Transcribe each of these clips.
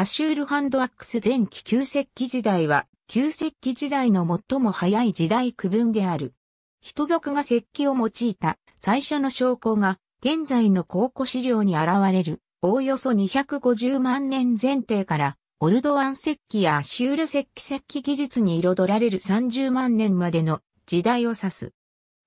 アシュールハンドアックス前期旧石器時代は、旧石器時代の最も早い時代区分である。人族が石器を用いた最初の証拠が、現在の考古資料に現れる、おおよそ250万年前提から、オルドワン石器やアシュール石器石器技術に彩られる30万年までの時代を指す。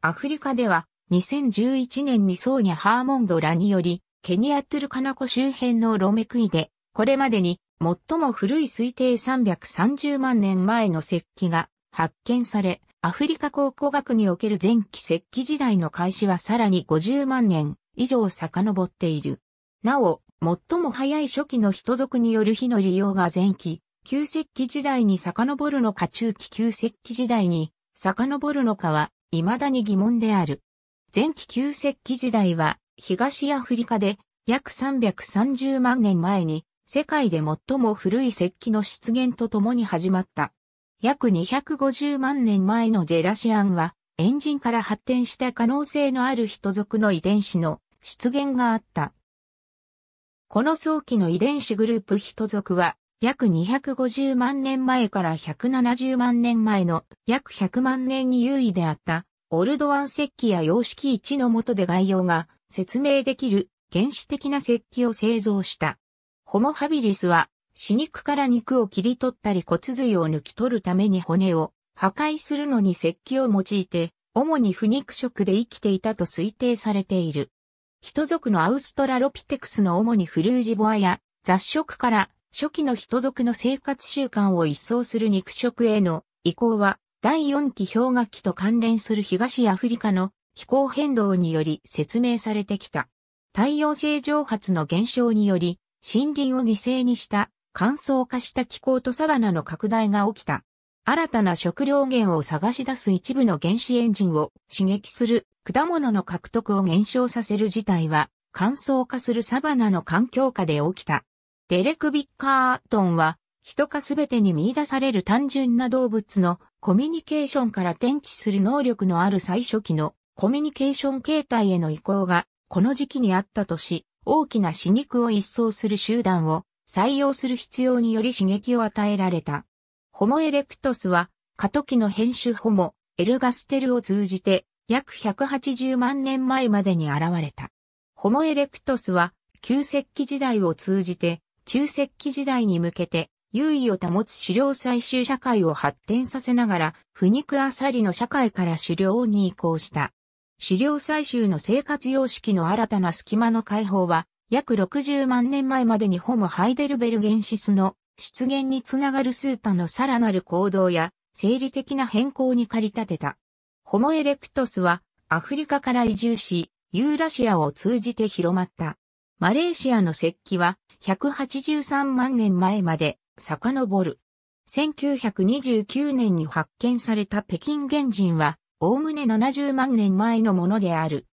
アフリカでは、2011年にソーニャ・ハーモンドらにより、ケニア・トゥルカナコ周辺のロメクイで、これまでに最も古い推定330万年前の石器が発見され、アフリカ考古学における前期石器時代の開始はさらに50万年以上遡っている。なお、最も早い初期の人族による火の利用が前期、旧石器時代に遡るのか中期旧石器時代に遡るのかは未だに疑問である。前期旧石器時代は東アフリカで約330万年前に世界で最も古い石器の出現とともに始まった。約250万年前のジェラシアンは、エンジンから発展した可能性のある人族の遺伝子の出現があった。この早期の遺伝子グループ人族は、約250万年前から170万年前の約100万年に優位であった、オルドワン石器や様式1の下で概要が説明できる原始的な石器を製造した。ホモハビリスは、死肉から肉を切り取ったり骨髄を抜き取るために骨を破壊するのに石器を用いて、主に不肉食で生きていたと推定されている。人族のアウストラロピテクスの主にフルージボアや雑食から初期の人族の生活習慣を一掃する肉食への移行は第4期氷河期と関連する東アフリカの気候変動により説明されてきた。太陽性蒸発の減少により森林を犠牲にした乾燥化した気候とサバナの拡大が起きた。新たな食料源を探し出す一部の原子エンジンを刺激する果物の獲得を減少させる事態は乾燥化するサバナの環境下で起きた。デレク・ビッカートンは人かすべてに見出される単純な動物のコミュニケーションから転地する能力のある最初期のコミュニケーション形態への移行がこの時期にあったとし、大きな死肉を一掃する集団を採用する必要により刺激を与えられた。ホモエレクトスは、過渡期の変種ホモ、エルガステルを通じて、約180万年前までに現れた。ホモエレクトスは、旧石器時代を通じて、中石器時代に向けて、優位を保つ狩猟採集社会を発展させながら、腐肉あさりの社会から狩猟に移行した。資料採集の生活様式の新たな隙間の解放は、約60万年前までにホモ・ハイデルベルゲンシスの出現につながるスータのさらなる行動や生理的な変更に駆り立てた。ホモ・エレクトスはアフリカから移住し、ユーラシアを通じて広まった。マレーシアの石器は183万年前まで遡る。1929年に発見された北京原人はおおむね70万年前のものである。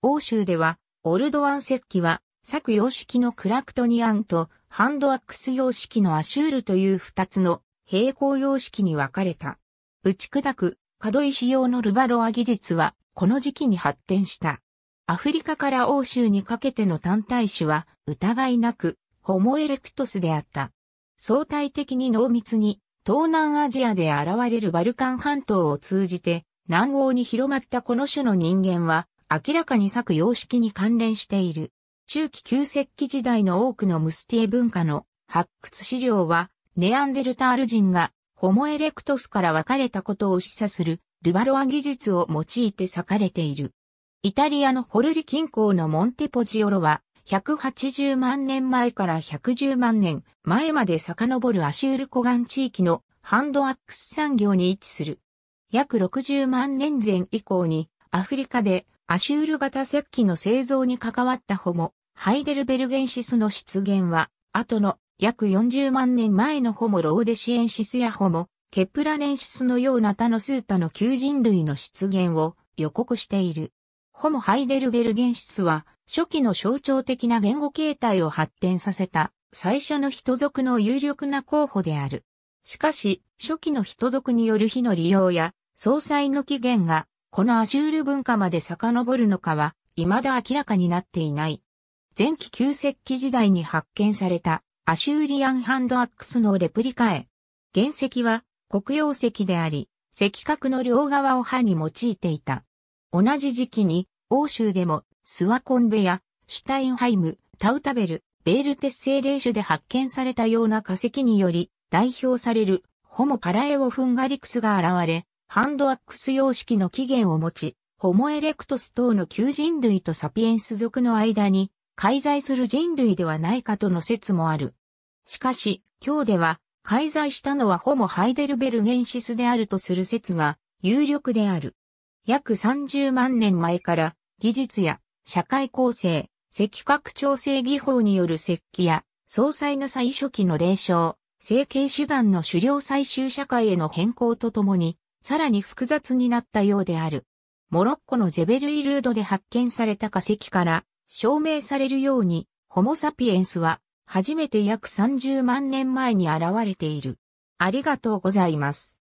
欧州では、オルドアン石器は、作様式のクラクトニアンと、ハンドアックス様式のアシュールという二つの平行様式に分かれた。打ち砕く、角石用のルバロア技術は、この時期に発展した。アフリカから欧州にかけての単体種は、疑いなく、ホモエレクトスであった。相対的に濃密に、東南アジアで現れるバルカン半島を通じて、南欧に広まったこの種の人間は、明らかに作様式に関連している。中期旧石器時代の多くのムスティエ文化の発掘資料は、ネアンデルタール人がホモエレクトスから分かれたことを示唆するルバロア技術を用いて裂かれている。イタリアのホルリ近郊のモンテポジオロは、180万年前から110万年前まで遡るアシュール湖岸地域のハンドアックス産業に位置する。約60万年前以降に、アフリカでアシュール型石器の製造に関わったホモ、ハイデルベルゲンシスの出現は、後の約40万年前のホモローデシエンシスやホモ、ケプラネンシスのような他の数多の旧人類の出現を予告している。ホモハイデルベルゲンシスは、初期の象徴的な言語形態を発展させた、最初の人族の有力な候補である。しかし、初期の人族による火の利用や、総裁の起源が、このアシュール文化まで遡るのかは、未だ明らかになっていない。前期旧石器時代に発見された、アシューリアンハンドアックスのレプリカへ。原石は、黒曜石であり、石角の両側を刃に用いていた。同じ時期に、欧州でも、スワコンベや、シュタインハイム、タウタベル、ベールテ製霊種で発見されたような化石により、代表される、ホモパラエオフンガリクスが現れ、ハンドアックス様式の起源を持ち、ホモエレクトス等の旧人類とサピエンス族の間に、介在する人類ではないかとの説もある。しかし、今日では、介在したのはホモ・ハイデルベルゲンシスであるとする説が有力である。約30万年前から技術や社会構成、石核調整技法による石器や総裁の最初期の霊障、成形手段の狩猟採集社会への変更とともにさらに複雑になったようである。モロッコのジェベルイルードで発見された化石から証明されるように、ホモサピエンスは初めて約30万年前に現れている。ありがとうございます。